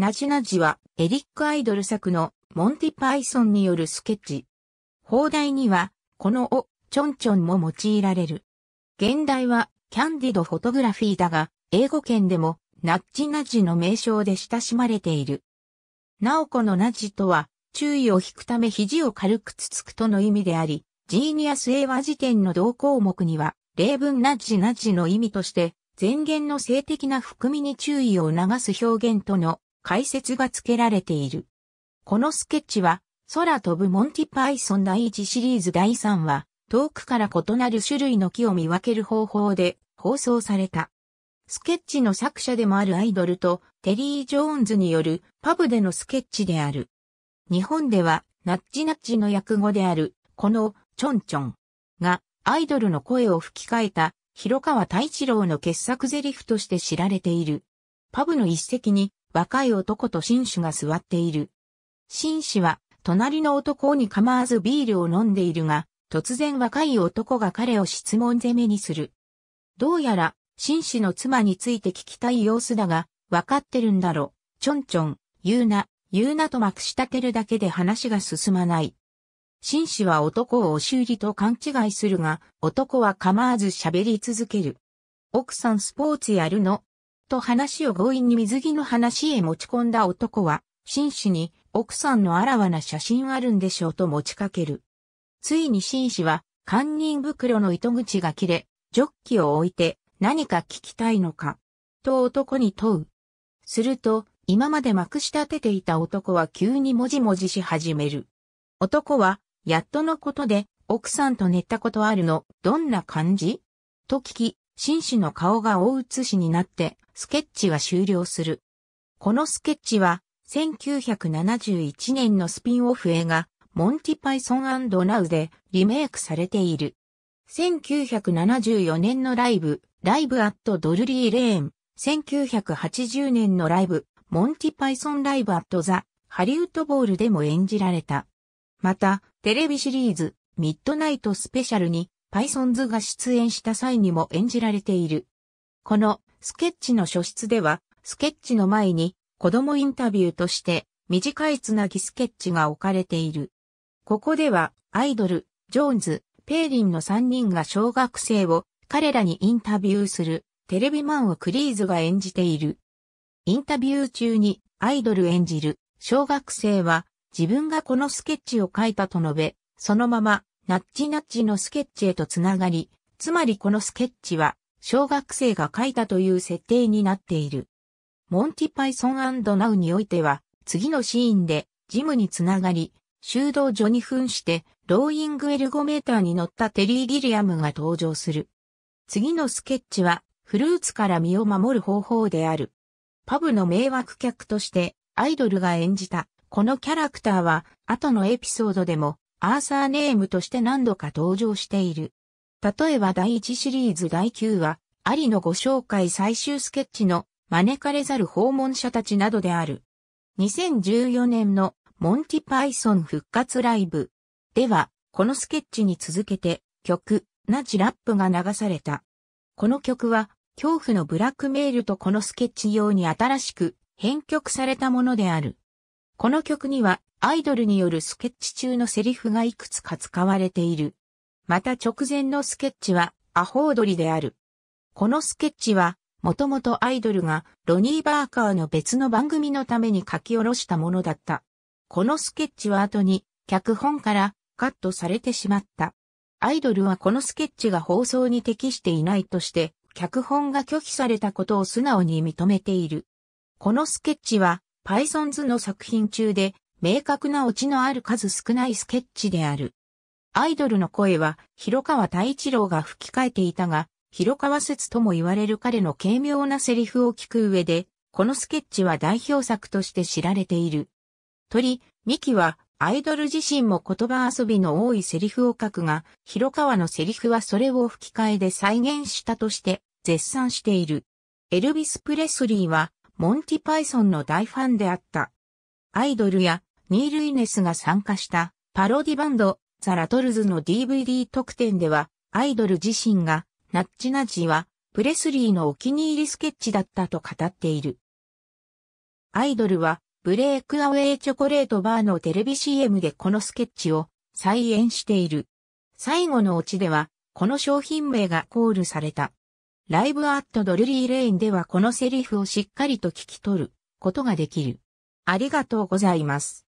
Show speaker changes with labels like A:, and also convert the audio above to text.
A: ナジナジはエリック・アイドル作のモンティ・パイソンによるスケッチ。放題にはこのお、ちょんちょんも用いられる。現代はキャンディド・フォトグラフィーだが、英語圏でもナッジナジの名称で親しまれている。なおこのナジとは、注意を引くため肘を軽くつつくとの意味であり、ジーニアス英和辞典の同項目には、例文ナッジナッジの意味として、前言の性的な含みに注意を促す表現との解説が付けられている。このスケッチは、空飛ぶモンティパイソン第1シリーズ第3話、遠くから異なる種類の木を見分ける方法で放送された。スケッチの作者でもあるアイドルとテリー・ジョーンズによるパブでのスケッチである。日本ではナッチナッチの訳語であるこのチョンチョンがアイドルの声を吹き替えた広川太一郎の傑作台詞として知られている。パブの一席に若い男と紳士が座っている。紳士は、隣の男に構わずビールを飲んでいるが、突然若い男が彼を質問攻めにする。どうやら、紳士の妻について聞きたい様子だが、わかってるんだろ。ちょんちょん、言うな、言うなとまくし立てるだけで話が進まない。紳士は男を押し売りと勘違いするが、男は構わず喋り続ける。奥さんスポーツやるのと話を強引に水着の話へ持ち込んだ男は、紳士に奥さんのあらわな写真あるんでしょうと持ちかける。ついに紳士は、堪忍袋の糸口が切れ、ジョッキを置いて何か聞きたいのか、と男に問う。すると、今までまくし立てていた男は急にもじもじし始める。男は、やっとのことで、奥さんと寝たことあるの、どんな感じと聞き、紳士の顔が大写しになって、スケッチは終了する。このスケッチは、1971年のスピンオフ映画、モンティパイソンナウでリメイクされている。1974年のライブ、ライブアットドルリーレーン、1980年のライブ、モンティパイソンライブアットザ、ハリウッドボールでも演じられた。また、テレビシリーズ、ミッドナイトスペシャルに、パイソンズが出演した際にも演じられている。このスケッチの書室では、スケッチの前に子供インタビューとして短いつなぎスケッチが置かれている。ここではアイドル、ジョーンズ、ペーリンの3人が小学生を彼らにインタビューするテレビマンをクリーズが演じている。インタビュー中にアイドル演じる小学生は自分がこのスケッチを書いたと述べ、そのままナッチナッチのスケッチへとつながり、つまりこのスケッチは小学生が書いたという設定になっている。モンティパイソンナウにおいては、次のシーンで、ジムにつながり、修道所に噴して、ローイングエルゴメーターに乗ったテリー・ギリアムが登場する。次のスケッチは、フルーツから身を守る方法である。パブの迷惑客として、アイドルが演じた、このキャラクターは、後のエピソードでも、アーサーネームとして何度か登場している。例えば第1シリーズ第9話、ありのご紹介最終スケッチの招かれざる訪問者たちなどである。2014年のモンティパイソン復活ライブでは、このスケッチに続けて曲、ナチラップが流された。この曲は、恐怖のブラックメールとこのスケッチ用に新しく編曲されたものである。この曲にはアイドルによるスケッチ中のセリフがいくつか使われている。また直前のスケッチはアホ踊りである。このスケッチは、もともとアイドルがロニー・バーカーの別の番組のために書き下ろしたものだった。このスケッチは後に脚本からカットされてしまった。アイドルはこのスケッチが放送に適していないとして、脚本が拒否されたことを素直に認めている。このスケッチは、p y t h o n の作品中で、明確なオチのある数少ないスケッチである。アイドルの声は、広川太一郎が吹き替えていたが、広川説とも言われる彼の軽妙なセリフを聞く上で、このスケッチは代表作として知られている。鳥、ミキは、アイドル自身も言葉遊びの多いセリフを書くが、広川のセリフはそれを吹き替えで再現したとして絶賛している。エルビス・プレスリーは、モンティ・パイソンの大ファンであった。アイドルやニール・イネスが参加したパロディバンドザラトルズの DVD 特典では、アイドル自身が、ナッチナジは、プレスリーのお気に入りスケッチだったと語っている。アイドルは、ブレイクアウェイチョコレートバーのテレビ CM でこのスケッチを再演している。最後のオチでは、この商品名がコールされた。ライブアットドルリーレインではこのセリフをしっかりと聞き取ることができる。ありがとうございます。